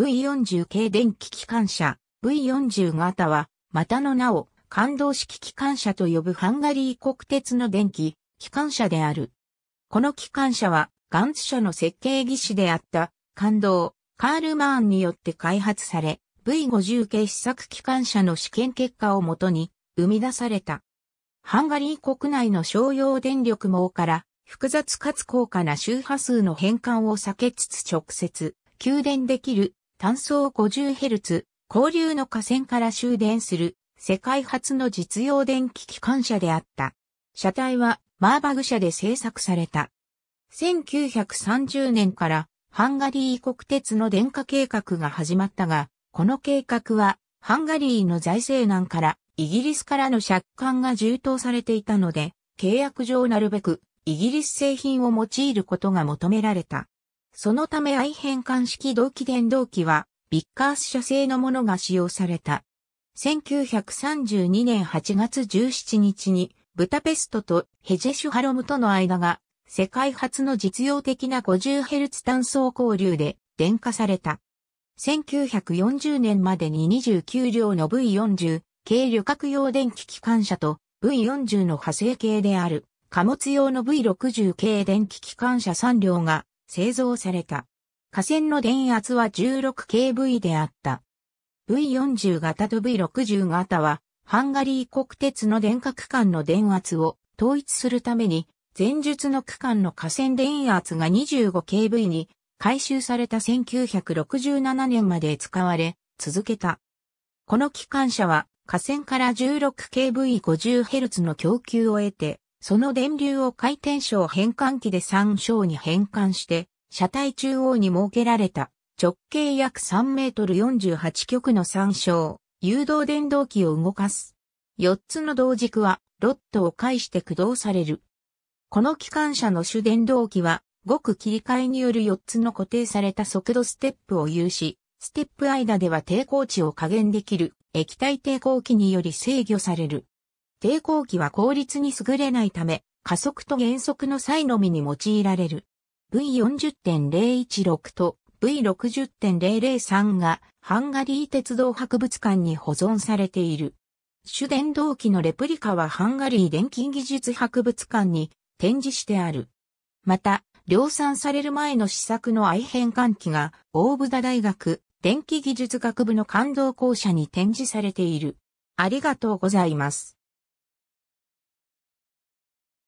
V40 系電気機関車 V40 型は、またの名を感動式機関車と呼ぶハンガリー国鉄の電気機関車である。この機関車はガンツ社の設計技師であった感動カール・マーンによって開発され、V50 系試作機関車の試験結果をもとに生み出された。ハンガリー国内の商用電力網から複雑かつ高価な周波数の変換を避けつつ直接給電できる単層 50Hz、交流の架線から終電する世界初の実用電気機関車であった。車体はマーバグ社で製作された。1930年からハンガリー国鉄の電化計画が始まったが、この計画はハンガリーの財政難からイギリスからの借款が充当されていたので、契約上なるべくイギリス製品を用いることが求められた。そのため愛変換式同期電動機は、ビッカース社製のものが使用された。1932年8月17日に、ブタペストとヘジェシュハロムとの間が、世界初の実用的な 50Hz 単相交流で電化された。1940年までに29両の V40 軽旅客用電気機関車と V40 の派生系である貨物用の V60 系電気機関車3両が製造された。架線の電圧は 16kV であった。V40 型と V60 型は、ハンガリー国鉄の電化区間の電圧を統一するために、前述の区間の架線電圧が 25kV に回収された1967年まで使われ、続けた。この機関車は、架線から 16kV50Hz の供給を得て、その電流を回転小変換器で3小に変換して、車体中央に設けられた直径約3メートル48極の3小、誘導電動機を動かす。4つの同軸はロットを介して駆動される。この機関車の主電動機は、ごく切り替えによる4つの固定された速度ステップを有し、ステップ間では抵抗値を加減できる液体抵抗器により制御される。抵抗器は効率に優れないため、加速と減速の際のみに用いられる。V40.016 と V60.003 がハンガリー鉄道博物館に保存されている。主電動機のレプリカはハンガリー電気技術博物館に展示してある。また、量産される前の試作の愛変換機が大札大学電気技術学部の感動校舎に展示されている。ありがとうございます。